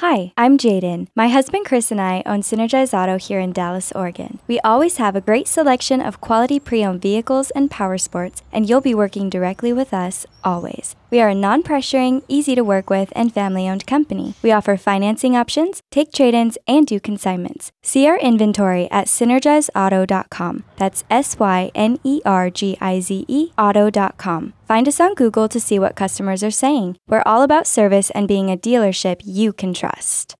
Hi, I'm Jaden. My husband Chris and I own Synergize Auto here in Dallas, Oregon. We always have a great selection of quality pre owned vehicles and powersports, and you'll be working directly with us always. We are a non pressuring, easy to work with, and family owned company. We offer financing options, take trade ins, and do consignments. See our inventory at synergizeauto.com. That's S Y N E R G I Z E auto.com. Find us on Google to see what customers are saying. We're all about service and being a dealership you can trust.